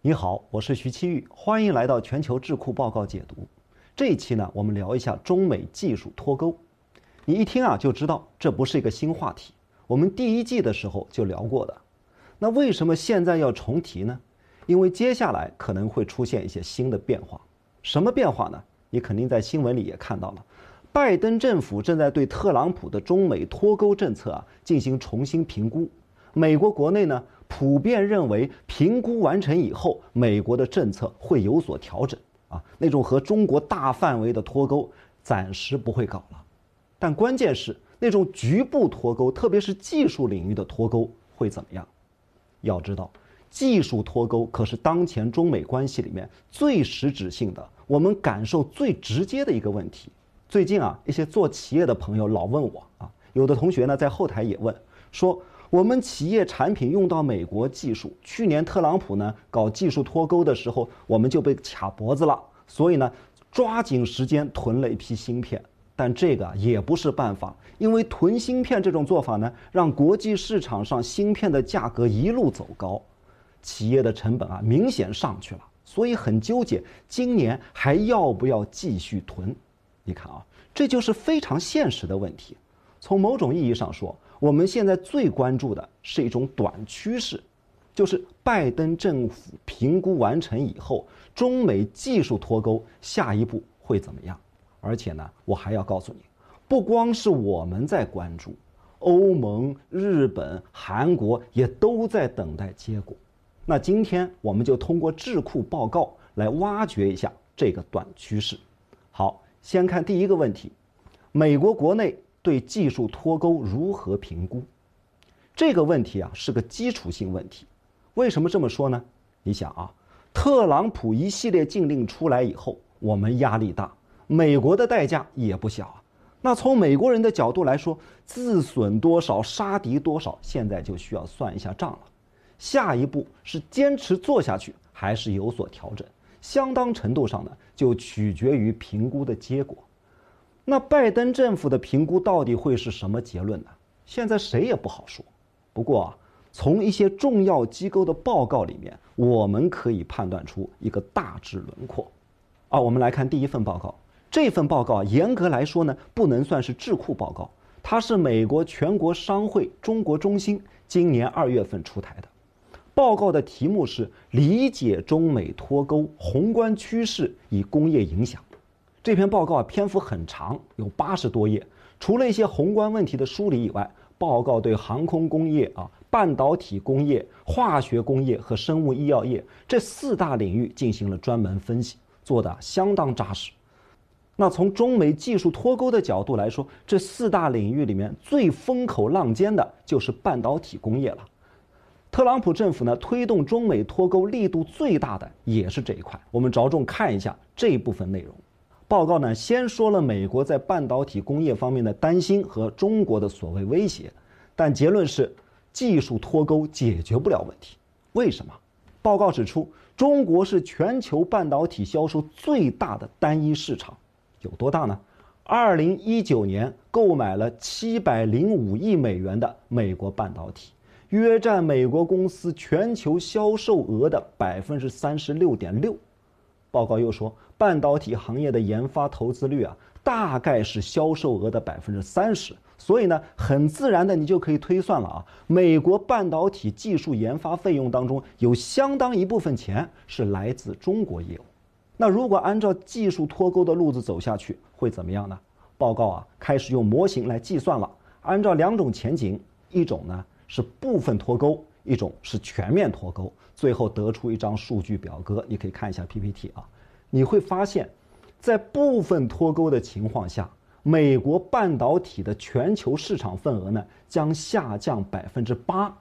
你好，我是徐七玉，欢迎来到全球智库报告解读。这一期呢，我们聊一下中美技术脱钩。你一听啊，就知道这不是一个新话题，我们第一季的时候就聊过的。那为什么现在要重提呢？因为接下来可能会出现一些新的变化。什么变化呢？你肯定在新闻里也看到了，拜登政府正在对特朗普的中美脱钩政策啊进行重新评估。美国国内呢，普遍认为评估完成以后，美国的政策会有所调整啊，那种和中国大范围的脱钩暂时不会搞了，但关键是那种局部脱钩，特别是技术领域的脱钩会怎么样？要知道，技术脱钩可是当前中美关系里面最实质性的，我们感受最直接的一个问题。最近啊，一些做企业的朋友老问我啊，有的同学呢在后台也问说。我们企业产品用到美国技术，去年特朗普呢搞技术脱钩的时候，我们就被卡脖子了。所以呢，抓紧时间囤了一批芯片，但这个也不是办法，因为囤芯片这种做法呢，让国际市场上芯片的价格一路走高，企业的成本啊明显上去了。所以很纠结，今年还要不要继续囤？你看啊，这就是非常现实的问题。从某种意义上说。我们现在最关注的是一种短趋势，就是拜登政府评估完成以后，中美技术脱钩下一步会怎么样？而且呢，我还要告诉你，不光是我们在关注，欧盟、日本、韩国也都在等待结果。那今天我们就通过智库报告来挖掘一下这个短趋势。好，先看第一个问题，美国国内。对技术脱钩如何评估？这个问题啊是个基础性问题。为什么这么说呢？你想啊，特朗普一系列禁令出来以后，我们压力大，美国的代价也不小啊。那从美国人的角度来说，自损多少，杀敌多少，现在就需要算一下账了。下一步是坚持做下去，还是有所调整？相当程度上呢，就取决于评估的结果。那拜登政府的评估到底会是什么结论呢？现在谁也不好说。不过啊，从一些重要机构的报告里面，我们可以判断出一个大致轮廓。啊，我们来看第一份报告。这份报告严格来说呢，不能算是智库报告，它是美国全国商会中国中心今年二月份出台的。报告的题目是《理解中美脱钩宏观趋势与工业影响》。这篇报告篇幅很长，有八十多页。除了一些宏观问题的梳理以外，报告对航空工业啊、半导体工业、化学工业和生物医药业这四大领域进行了专门分析，做的相当扎实。那从中美技术脱钩的角度来说，这四大领域里面最风口浪尖的就是半导体工业了。特朗普政府呢，推动中美脱钩力度最大的也是这一块。我们着重看一下这一部分内容。报告呢，先说了美国在半导体工业方面的担心和中国的所谓威胁，但结论是，技术脱钩解决不了问题。为什么？报告指出，中国是全球半导体销售最大的单一市场，有多大呢？二零一九年购买了七百零五亿美元的美国半导体，约占美国公司全球销售额的百分之三十六点六。报告又说，半导体行业的研发投资率啊，大概是销售额的百分之三十。所以呢，很自然的，你就可以推算了啊，美国半导体技术研发费用当中，有相当一部分钱是来自中国业务。那如果按照技术脱钩的路子走下去，会怎么样呢？报告啊，开始用模型来计算了。按照两种前景，一种呢是部分脱钩。一种是全面脱钩，最后得出一张数据表格，你可以看一下 PPT 啊，你会发现，在部分脱钩的情况下，美国半导体的全球市场份额呢将下降百分之八，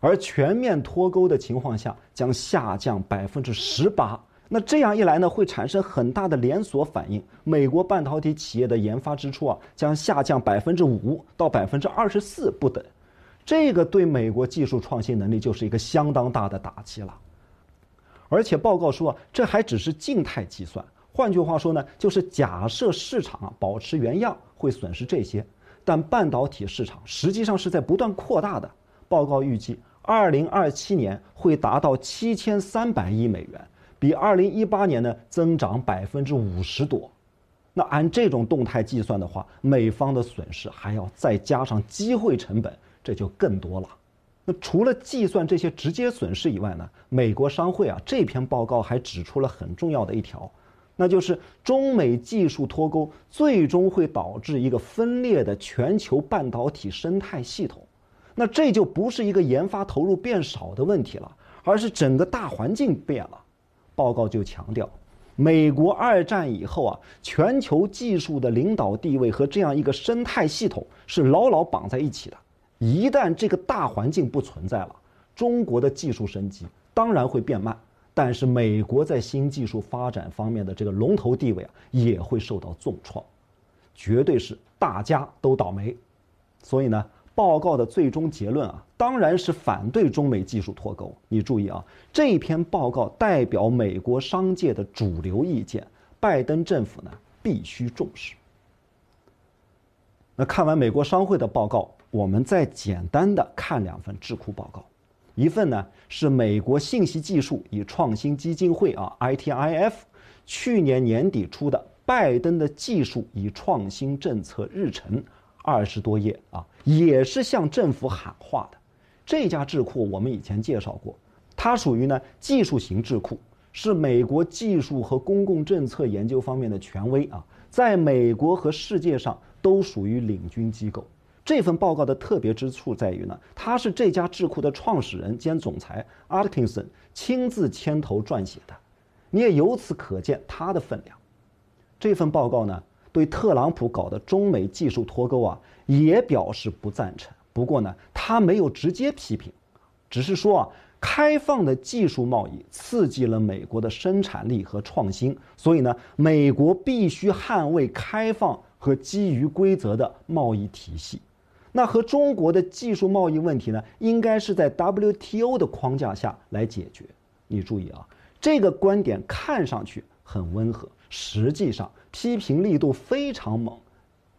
而全面脱钩的情况下将下降百分之十八。那这样一来呢，会产生很大的连锁反应，美国半导体企业的研发支出啊将下降百分之五到百分之二十四不等。这个对美国技术创新能力就是一个相当大的打击了，而且报告说这还只是静态计算，换句话说呢，就是假设市场啊保持原样会损失这些，但半导体市场实际上是在不断扩大的。报告预计，二零二七年会达到七千三百亿美元，比二零一八年呢增长百分之五十多。那按这种动态计算的话，美方的损失还要再加上机会成本。这就更多了，那除了计算这些直接损失以外呢？美国商会啊这篇报告还指出了很重要的一条，那就是中美技术脱钩最终会导致一个分裂的全球半导体生态系统。那这就不是一个研发投入变少的问题了，而是整个大环境变了。报告就强调，美国二战以后啊，全球技术的领导地位和这样一个生态系统是牢牢绑在一起的。一旦这个大环境不存在了，中国的技术升级当然会变慢，但是美国在新技术发展方面的这个龙头地位啊，也会受到重创，绝对是大家都倒霉。所以呢，报告的最终结论啊，当然是反对中美技术脱钩。你注意啊，这篇报告代表美国商界的主流意见，拜登政府呢必须重视。那看完美国商会的报告。我们再简单的看两份智库报告，一份呢是美国信息技术与创新基金会啊，ITIF，去年年底出的拜登的技术与创新政策日程，二十多页啊，也是向政府喊话的。这家智库我们以前介绍过，它属于呢技术型智库，是美国技术和公共政策研究方面的权威啊，在美国和世界上都属于领军机构。这份报告的特别之处在于呢，他是这家智库的创始人兼总裁 Artkison 亲自牵头撰写的，你也由此可见他的分量。这份报告呢，对特朗普搞的中美技术脱钩啊，也表示不赞成。不过呢，他没有直接批评，只是说啊，开放的技术贸易刺激了美国的生产力和创新，所以呢，美国必须捍卫开放和基于规则的贸易体系。那和中国的技术贸易问题呢，应该是在 WTO 的框架下来解决。你注意啊，这个观点看上去很温和，实际上批评力度非常猛。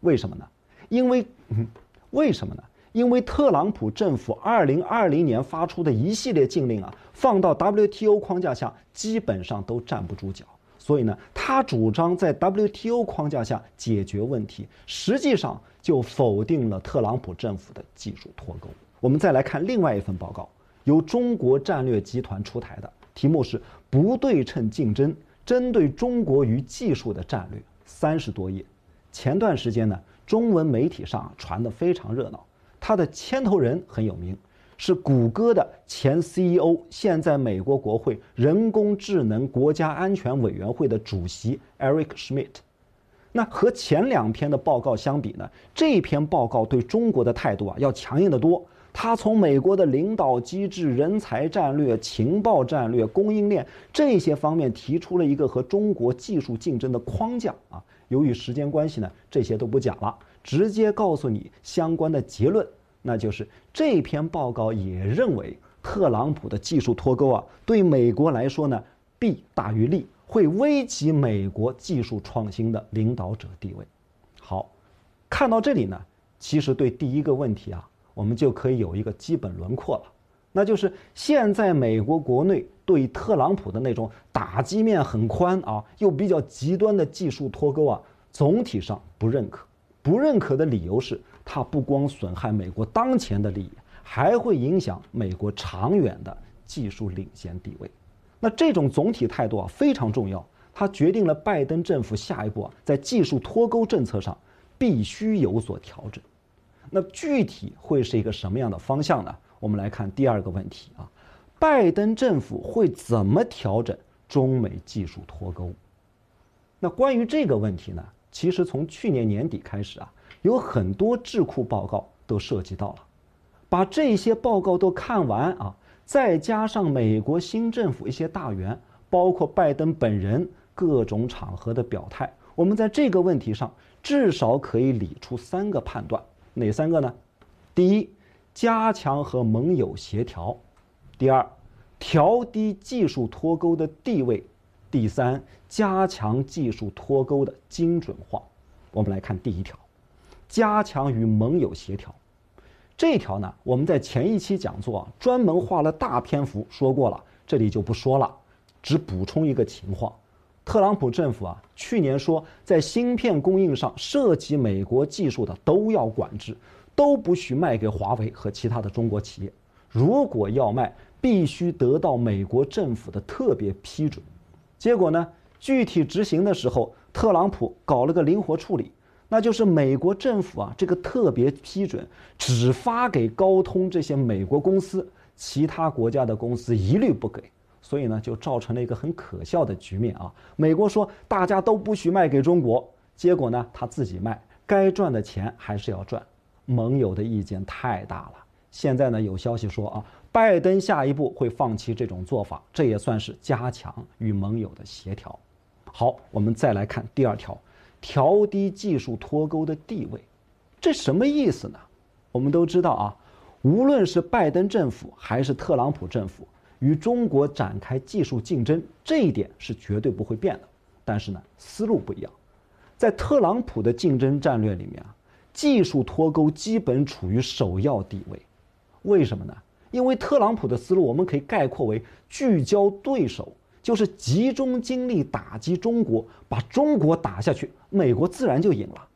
为什么呢？因为，为什么呢？因为特朗普政府二零二零年发出的一系列禁令啊，放到 WTO 框架下，基本上都站不住脚。所以呢，他主张在 WTO 框架下解决问题，实际上就否定了特朗普政府的技术脱钩。我们再来看另外一份报告，由中国战略集团出台的，题目是《不对称竞争：针对中国与技术的战略》，三十多页。前段时间呢，中文媒体上传的非常热闹，它的牵头人很有名。是谷歌的前 CEO，现在美国国会人工智能国家安全委员会的主席 Eric Schmidt。那和前两篇的报告相比呢？这篇报告对中国的态度啊要强硬得多。他从美国的领导机制、人才战略、情报战略、供应链这些方面提出了一个和中国技术竞争的框架啊。由于时间关系呢，这些都不讲了，直接告诉你相关的结论。那就是这篇报告也认为，特朗普的技术脱钩啊，对美国来说呢，弊大于利，会危及美国技术创新的领导者地位。好，看到这里呢，其实对第一个问题啊，我们就可以有一个基本轮廓了。那就是现在美国国内对特朗普的那种打击面很宽啊，又比较极端的技术脱钩啊，总体上不认可。不认可的理由是。它不光损害美国当前的利益，还会影响美国长远的技术领先地位。那这种总体态度啊非常重要，它决定了拜登政府下一步啊在技术脱钩政策上必须有所调整。那具体会是一个什么样的方向呢？我们来看第二个问题啊，拜登政府会怎么调整中美技术脱钩？那关于这个问题呢？其实从去年年底开始啊，有很多智库报告都涉及到了。把这些报告都看完啊，再加上美国新政府一些大员，包括拜登本人各种场合的表态，我们在这个问题上至少可以理出三个判断。哪三个呢？第一，加强和盟友协调；第二，调低技术脱钩的地位。第三，加强技术脱钩的精准化。我们来看第一条，加强与盟友协调。这条呢，我们在前一期讲座专门画了大篇幅说过了，这里就不说了，只补充一个情况：特朗普政府啊，去年说在芯片供应上涉及美国技术的都要管制，都不许卖给华为和其他的中国企业。如果要卖，必须得到美国政府的特别批准。结果呢？具体执行的时候，特朗普搞了个灵活处理，那就是美国政府啊，这个特别批准只发给高通这些美国公司，其他国家的公司一律不给。所以呢，就造成了一个很可笑的局面啊！美国说大家都不许卖给中国，结果呢，他自己卖，该赚的钱还是要赚。盟友的意见太大了。现在呢，有消息说啊。拜登下一步会放弃这种做法，这也算是加强与盟友的协调。好，我们再来看第二条，调低技术脱钩的地位，这什么意思呢？我们都知道啊，无论是拜登政府还是特朗普政府，与中国展开技术竞争，这一点是绝对不会变的。但是呢，思路不一样，在特朗普的竞争战略里面啊，技术脱钩基本处于首要地位，为什么呢？因为特朗普的思路，我们可以概括为聚焦对手，就是集中精力打击中国，把中国打下去，美国自然就赢了。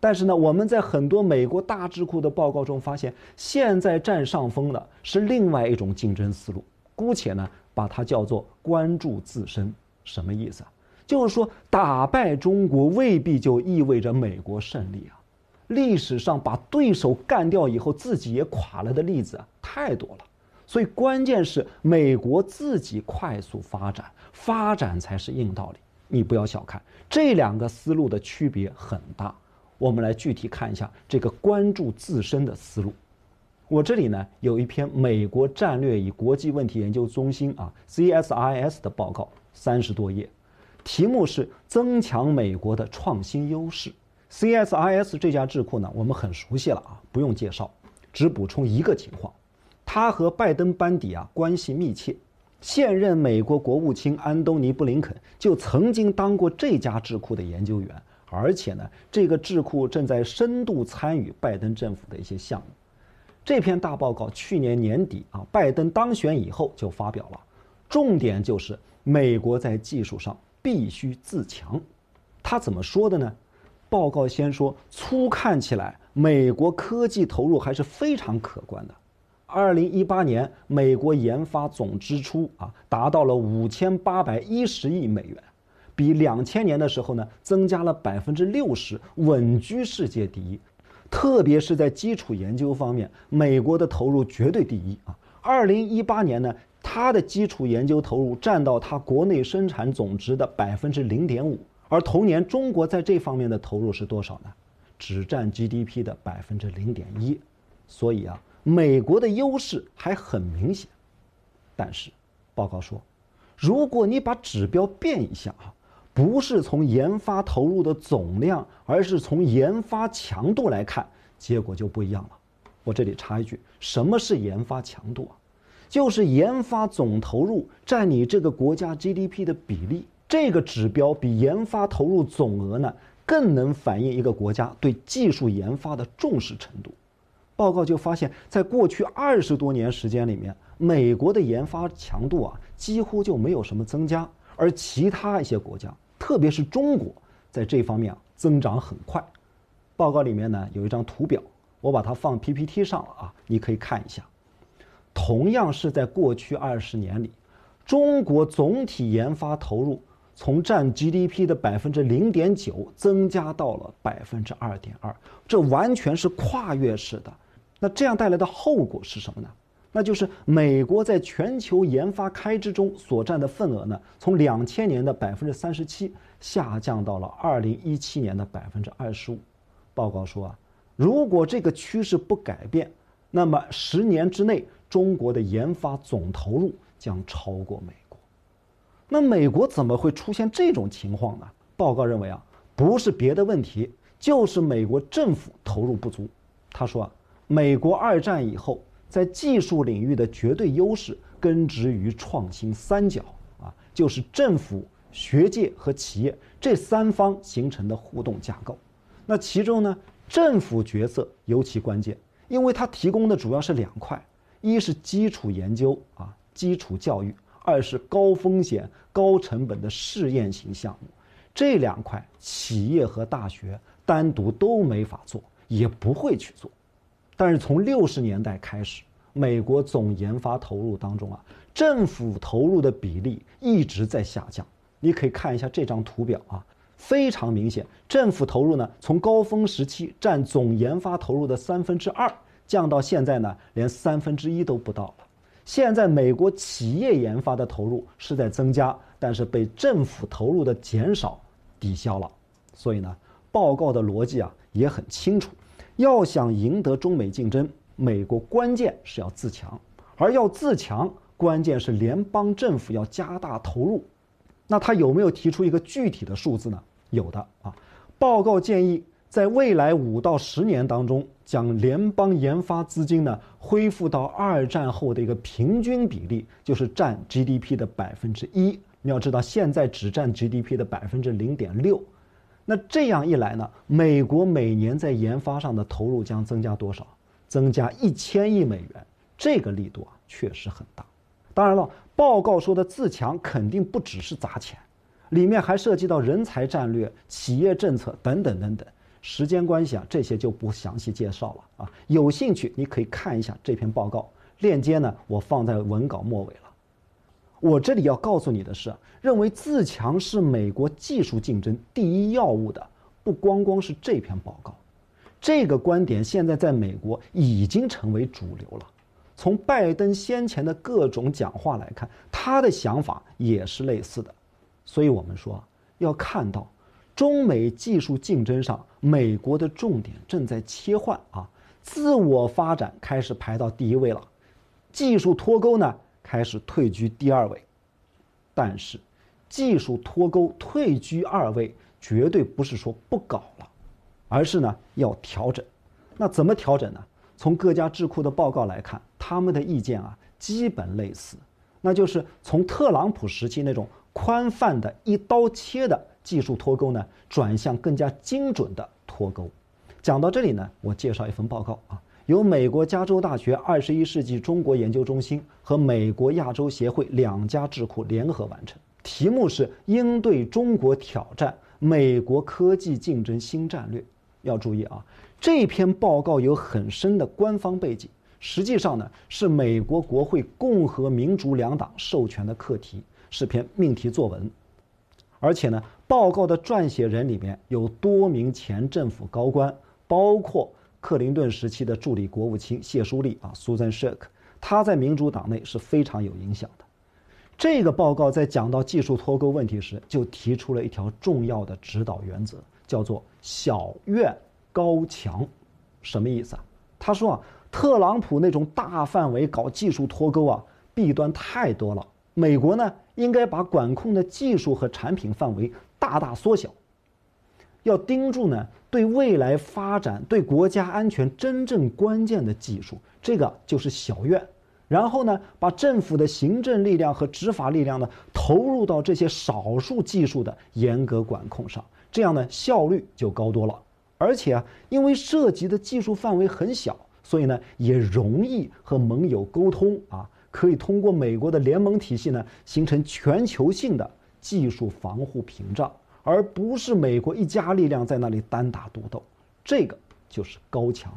但是呢，我们在很多美国大智库的报告中发现，现在占上风的是另外一种竞争思路，姑且呢把它叫做关注自身。什么意思啊？就是说打败中国未必就意味着美国胜利啊。历史上把对手干掉以后自己也垮了的例子太多了，所以关键是美国自己快速发展，发展才是硬道理。你不要小看这两个思路的区别很大。我们来具体看一下这个关注自身的思路。我这里呢有一篇美国战略与国际问题研究中心啊 （CSIS） 的报告，三十多页，题目是《增强美国的创新优势》。C S I S 这家智库呢，我们很熟悉了啊，不用介绍，只补充一个情况，它和拜登班底啊关系密切。现任美国国务卿安东尼布林肯就曾经当过这家智库的研究员，而且呢，这个智库正在深度参与拜登政府的一些项目。这篇大报告去年年底啊，拜登当选以后就发表了，重点就是美国在技术上必须自强。他怎么说的呢？报告先说，粗看起来，美国科技投入还是非常可观的。二零一八年，美国研发总支出啊，达到了五千八百一十亿美元，比两千年的时候呢，增加了百分之六十，稳居世界第一。特别是在基础研究方面，美国的投入绝对第一啊。二零一八年呢，它的基础研究投入占到它国内生产总值的百分之零点五。而同年，中国在这方面的投入是多少呢？只占 GDP 的百分之零点一，所以啊，美国的优势还很明显。但是，报告说，如果你把指标变一下啊，不是从研发投入的总量，而是从研发强度来看，结果就不一样了。我这里插一句，什么是研发强度啊？就是研发总投入占你这个国家 GDP 的比例。这个指标比研发投入总额呢更能反映一个国家对技术研发的重视程度。报告就发现，在过去二十多年时间里面，美国的研发强度啊几乎就没有什么增加，而其他一些国家，特别是中国，在这方面啊增长很快。报告里面呢有一张图表，我把它放 PPT 上了啊，你可以看一下。同样是在过去二十年里，中国总体研发投入。从占 GDP 的百分之零点九增加到了百分之二点二，这完全是跨越式的。那这样带来的后果是什么呢？那就是美国在全球研发开支中所占的份额呢，从两千年的百分之三十七下降到了二零一七年的百分之二十五。报告说啊，如果这个趋势不改变，那么十年之内中国的研发总投入将超过美。那美国怎么会出现这种情况呢？报告认为啊，不是别的问题，就是美国政府投入不足。他说啊，美国二战以后在技术领域的绝对优势根植于创新三角啊，就是政府、学界和企业这三方形成的互动架构。那其中呢，政府角色尤其关键，因为它提供的主要是两块：一是基础研究啊，基础教育。二是高风险、高成本的试验型项目，这两块企业和大学单独都没法做，也不会去做。但是从六十年代开始，美国总研发投入当中啊，政府投入的比例一直在下降。你可以看一下这张图表啊，非常明显，政府投入呢，从高峰时期占总研发投入的三分之二，降到现在呢，连三分之一都不到。现在美国企业研发的投入是在增加，但是被政府投入的减少抵消了。所以呢，报告的逻辑啊也很清楚。要想赢得中美竞争，美国关键是要自强，而要自强，关键是联邦政府要加大投入。那他有没有提出一个具体的数字呢？有的啊，报告建议。在未来五到十年当中，将联邦研发资金呢恢复到二战后的一个平均比例，就是占 GDP 的百分之一。你要知道，现在只占 GDP 的百分之零点六。那这样一来呢，美国每年在研发上的投入将增加多少？增加一千亿美元。这个力度啊，确实很大。当然了，报告说的自强肯定不只是砸钱，里面还涉及到人才战略、企业政策等等等等。时间关系啊，这些就不详细介绍了啊。有兴趣你可以看一下这篇报告，链接呢我放在文稿末尾了。我这里要告诉你的是，认为自强是美国技术竞争第一要务的，不光光是这篇报告，这个观点现在在美国已经成为主流了。从拜登先前的各种讲话来看，他的想法也是类似的。所以我们说要看到。中美技术竞争上，美国的重点正在切换啊，自我发展开始排到第一位了，技术脱钩呢开始退居第二位。但是，技术脱钩退居二位，绝对不是说不搞了，而是呢要调整。那怎么调整呢？从各家智库的报告来看，他们的意见啊基本类似，那就是从特朗普时期那种宽泛的一刀切的。技术脱钩呢，转向更加精准的脱钩。讲到这里呢，我介绍一份报告啊，由美国加州大学二十一世纪中国研究中心和美国亚洲协会两家智库联合完成，题目是《应对中国挑战：美国科技竞争新战略》。要注意啊，这篇报告有很深的官方背景，实际上呢是美国国会共和民主两党授权的课题，是篇命题作文。而且呢，报告的撰写人里面有多名前政府高官，包括克林顿时期的助理国务卿谢淑丽啊，Susan Shirk，他在民主党内是非常有影响的。这个报告在讲到技术脱钩问题时，就提出了一条重要的指导原则，叫做“小院高墙”，什么意思啊？他说啊，特朗普那种大范围搞技术脱钩啊，弊端太多了。美国呢，应该把管控的技术和产品范围大大缩小，要盯住呢对未来发展、对国家安全真正关键的技术，这个就是小院。然后呢，把政府的行政力量和执法力量呢，投入到这些少数技术的严格管控上，这样呢效率就高多了。而且啊，因为涉及的技术范围很小，所以呢也容易和盟友沟通啊。可以通过美国的联盟体系呢，形成全球性的技术防护屏障，而不是美国一家力量在那里单打独斗。这个就是高墙。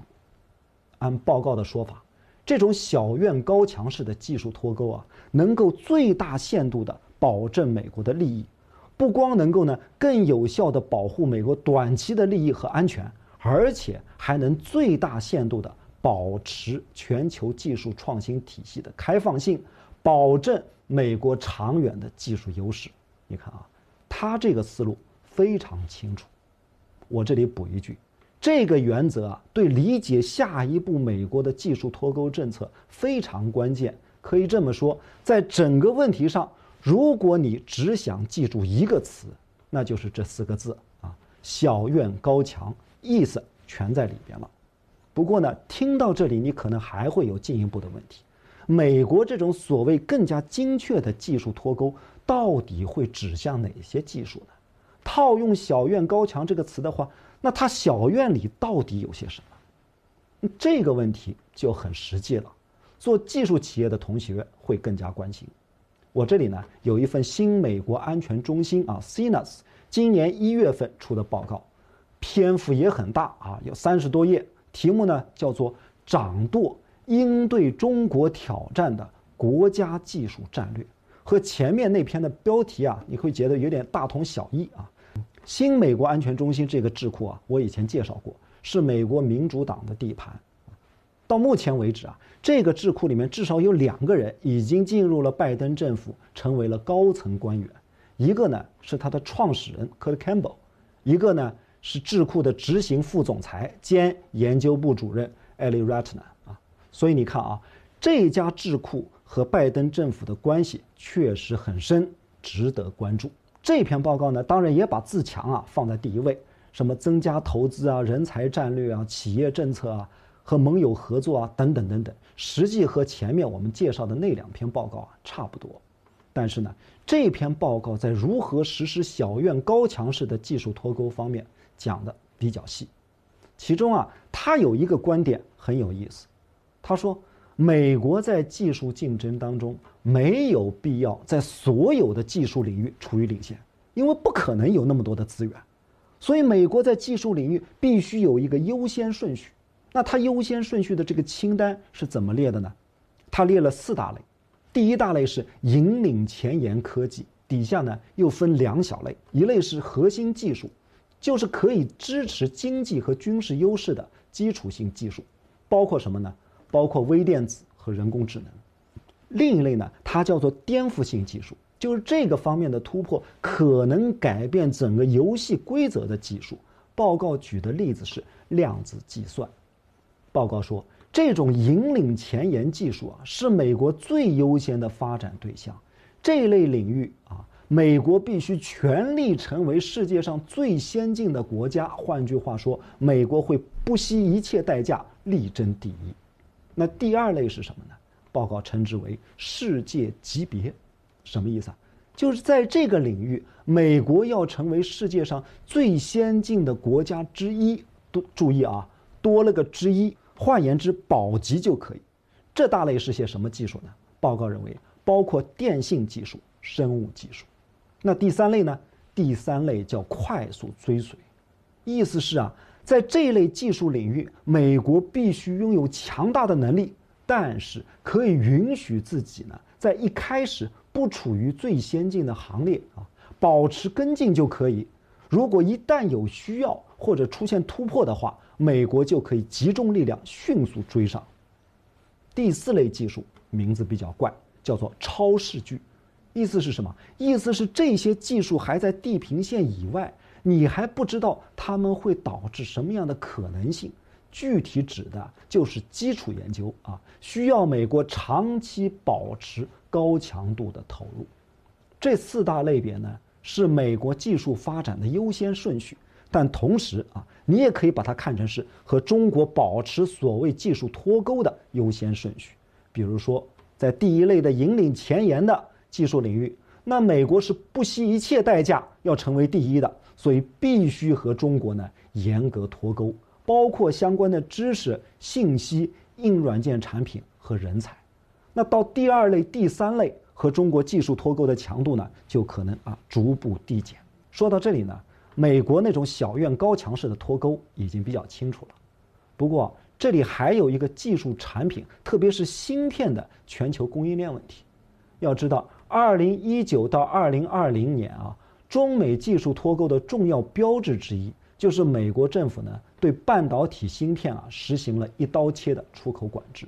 按报告的说法，这种小院高墙式的技术脱钩啊，能够最大限度地保证美国的利益，不光能够呢更有效地保护美国短期的利益和安全，而且还能最大限度的。保持全球技术创新体系的开放性，保证美国长远的技术优势。你看啊，他这个思路非常清楚。我这里补一句，这个原则啊，对理解下一步美国的技术脱钩政策非常关键。可以这么说，在整个问题上，如果你只想记住一个词，那就是这四个字啊：小院高墙，意思全在里边了。不过呢，听到这里，你可能还会有进一步的问题：美国这种所谓更加精确的技术脱钩，到底会指向哪些技术呢？套用“小院高墙”这个词的话，那它小院里到底有些什么？这个问题就很实际了。做技术企业的同学会更加关心。我这里呢，有一份新美国安全中心啊 （CSIS） 今年一月份出的报告，篇幅也很大啊，有三十多页。题目呢叫做“掌舵应对中国挑战的国家技术战略”，和前面那篇的标题啊，你会觉得有点大同小异啊。新美国安全中心这个智库啊，我以前介绍过，是美国民主党的地盘。到目前为止啊，这个智库里面至少有两个人已经进入了拜登政府，成为了高层官员。一个呢是他的创始人 Col Campbell，一个呢。是智库的执行副总裁兼研究部主任 e l l i o r a t n 啊，所以你看啊，这家智库和拜登政府的关系确实很深，值得关注。这篇报告呢，当然也把自强啊放在第一位，什么增加投资啊、人才战略啊、企业政策啊和盟友合作啊等等等等，实际和前面我们介绍的那两篇报告啊差不多。但是呢，这篇报告在如何实施小院高墙式的技术脱钩方面。讲的比较细，其中啊，他有一个观点很有意思。他说，美国在技术竞争当中没有必要在所有的技术领域处于领先，因为不可能有那么多的资源。所以，美国在技术领域必须有一个优先顺序。那他优先顺序的这个清单是怎么列的呢？他列了四大类。第一大类是引领前沿科技，底下呢又分两小类，一类是核心技术。就是可以支持经济和军事优势的基础性技术，包括什么呢？包括微电子和人工智能。另一类呢，它叫做颠覆性技术，就是这个方面的突破可能改变整个游戏规则的技术。报告举的例子是量子计算。报告说，这种引领前沿技术啊，是美国最优先的发展对象。这一类领域啊。美国必须全力成为世界上最先进的国家。换句话说，美国会不惜一切代价力争第一。那第二类是什么呢？报告称之为世界级别，什么意思啊？就是在这个领域，美国要成为世界上最先进的国家之一。多注意啊，多了个之一。换言之，保级就可以。这大类是些什么技术呢？报告认为，包括电信技术、生物技术。那第三类呢？第三类叫快速追随，意思是啊，在这一类技术领域，美国必须拥有强大的能力，但是可以允许自己呢，在一开始不处于最先进的行列啊，保持跟进就可以。如果一旦有需要或者出现突破的话，美国就可以集中力量迅速追上。第四类技术名字比较怪，叫做超视距。意思是什么？意思是这些技术还在地平线以外，你还不知道它们会导致什么样的可能性。具体指的就是基础研究啊，需要美国长期保持高强度的投入。这四大类别呢，是美国技术发展的优先顺序，但同时啊，你也可以把它看成是和中国保持所谓技术脱钩的优先顺序。比如说，在第一类的引领前沿的。技术领域，那美国是不惜一切代价要成为第一的，所以必须和中国呢严格脱钩，包括相关的知识、信息、硬软件产品和人才。那到第二类、第三类和中国技术脱钩的强度呢，就可能啊逐步递减。说到这里呢，美国那种小院高墙式的脱钩已经比较清楚了。不过这里还有一个技术产品，特别是芯片的全球供应链问题，要知道。二零一九到二零二零年啊，中美技术脱钩的重要标志之一，就是美国政府呢对半导体芯片啊实行了一刀切的出口管制。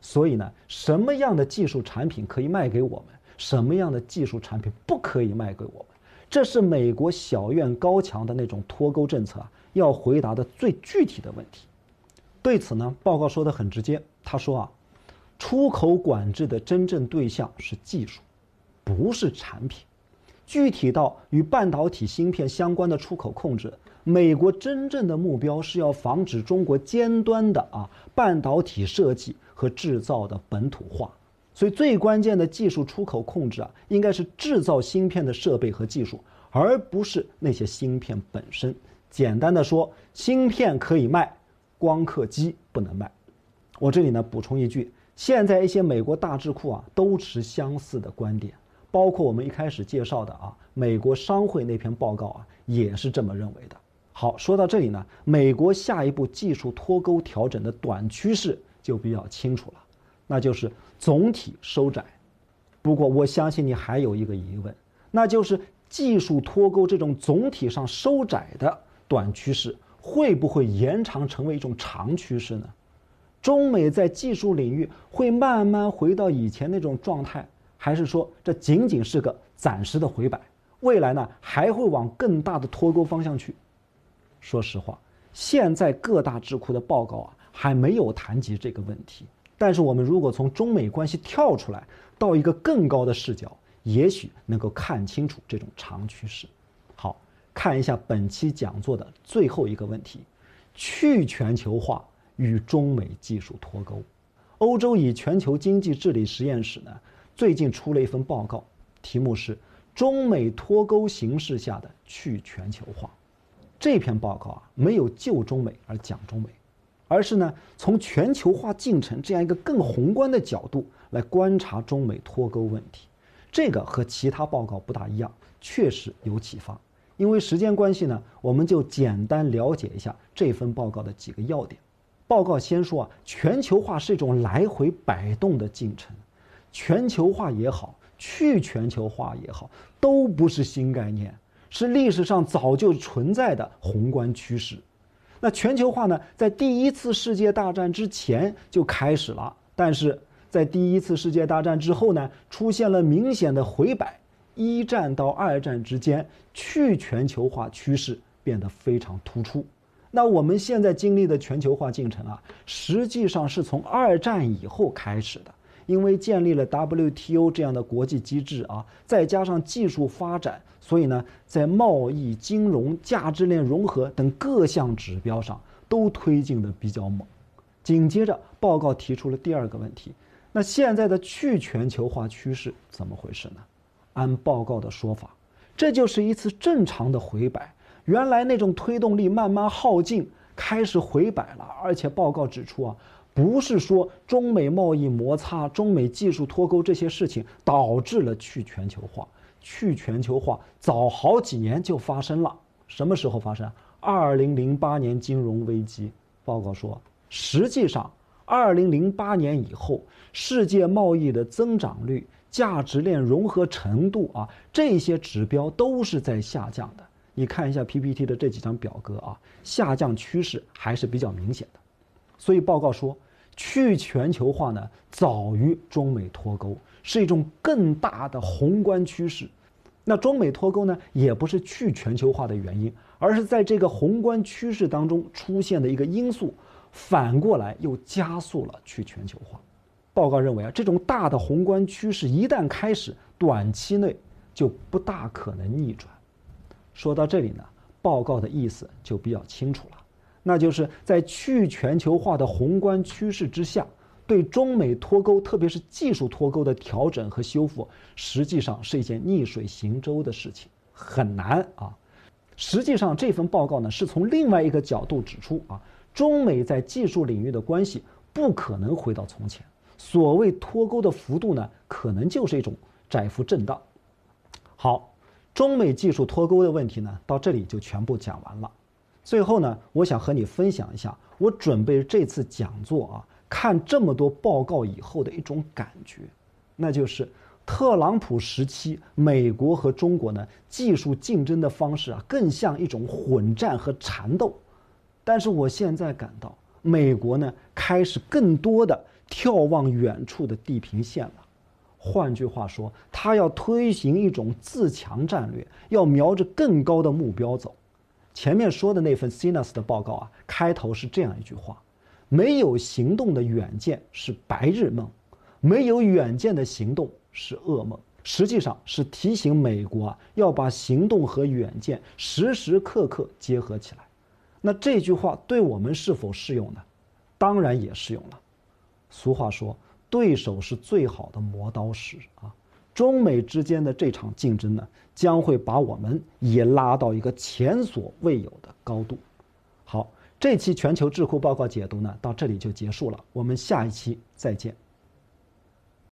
所以呢，什么样的技术产品可以卖给我们，什么样的技术产品不可以卖给我们，这是美国小院高墙的那种脱钩政策啊要回答的最具体的问题。对此呢，报告说的很直接，他说啊。出口管制的真正对象是技术，不是产品。具体到与半导体芯片相关的出口控制，美国真正的目标是要防止中国尖端的啊半导体设计和制造的本土化。所以，最关键的技术出口控制啊，应该是制造芯片的设备和技术，而不是那些芯片本身。简单的说，芯片可以卖，光刻机不能卖。我这里呢，补充一句。现在一些美国大智库啊，都持相似的观点，包括我们一开始介绍的啊，美国商会那篇报告啊，也是这么认为的。好，说到这里呢，美国下一步技术脱钩调整的短趋势就比较清楚了，那就是总体收窄。不过，我相信你还有一个疑问，那就是技术脱钩这种总体上收窄的短趋势，会不会延长成为一种长趋势呢？中美在技术领域会慢慢回到以前那种状态，还是说这仅仅是个暂时的回摆？未来呢，还会往更大的脱钩方向去？说实话，现在各大智库的报告啊，还没有谈及这个问题。但是我们如果从中美关系跳出来，到一个更高的视角，也许能够看清楚这种长趋势。好，看一下本期讲座的最后一个问题：去全球化。与中美技术脱钩，欧洲以全球经济治理实验室呢，最近出了一份报告，题目是《中美脱钩形势下的去全球化》。这篇报告啊，没有就中美而讲中美，而是呢从全球化进程这样一个更宏观的角度来观察中美脱钩问题。这个和其他报告不大一样，确实有启发。因为时间关系呢，我们就简单了解一下这份报告的几个要点。报告先说啊，全球化是一种来回摆动的进程，全球化也好，去全球化也好，都不是新概念，是历史上早就存在的宏观趋势。那全球化呢，在第一次世界大战之前就开始了，但是在第一次世界大战之后呢，出现了明显的回摆，一战到二战之间，去全球化趋势变得非常突出。那我们现在经历的全球化进程啊，实际上是从二战以后开始的，因为建立了 WTO 这样的国际机制啊，再加上技术发展，所以呢，在贸易、金融、价值链融合等各项指标上都推进的比较猛。紧接着，报告提出了第二个问题：那现在的去全球化趋势怎么回事呢？按报告的说法，这就是一次正常的回摆。原来那种推动力慢慢耗尽，开始回摆了。而且报告指出啊，不是说中美贸易摩擦、中美技术脱钩这些事情导致了去全球化。去全球化早好几年就发生了。什么时候发生？二零零八年金融危机。报告说，实际上二零零八年以后，世界贸易的增长率、价值链融合程度啊，这些指标都是在下降的。你看一下 PPT 的这几张表格啊，下降趋势还是比较明显的。所以报告说，去全球化呢早于中美脱钩，是一种更大的宏观趋势。那中美脱钩呢，也不是去全球化的原因，而是在这个宏观趋势当中出现的一个因素，反过来又加速了去全球化。报告认为啊，这种大的宏观趋势一旦开始，短期内就不大可能逆转。说到这里呢，报告的意思就比较清楚了。那就是在去全球化的宏观趋势之下，对中美脱钩，特别是技术脱钩的调整和修复，实际上是一件逆水行舟的事情，很难啊。实际上，这份报告呢，是从另外一个角度指出啊，中美在技术领域的关系不可能回到从前。所谓脱钩的幅度呢，可能就是一种窄幅震荡。好。中美技术脱钩的问题呢，到这里就全部讲完了。最后呢，我想和你分享一下我准备这次讲座啊，看这么多报告以后的一种感觉，那就是特朗普时期美国和中国呢，技术竞争的方式啊，更像一种混战和缠斗。但是我现在感到，美国呢，开始更多的眺望远处的地平线了。换句话说，他要推行一种自强战略，要瞄着更高的目标走。前面说的那份 Cena's 的报告啊，开头是这样一句话：没有行动的远见是白日梦，没有远见的行动是噩梦。实际上是提醒美国啊，要把行动和远见时时刻刻结合起来。那这句话对我们是否适用呢？当然也适用了。俗话说。对手是最好的磨刀石啊！中美之间的这场竞争呢，将会把我们也拉到一个前所未有的高度。好，这期全球智库报告解读呢，到这里就结束了。我们下一期再见。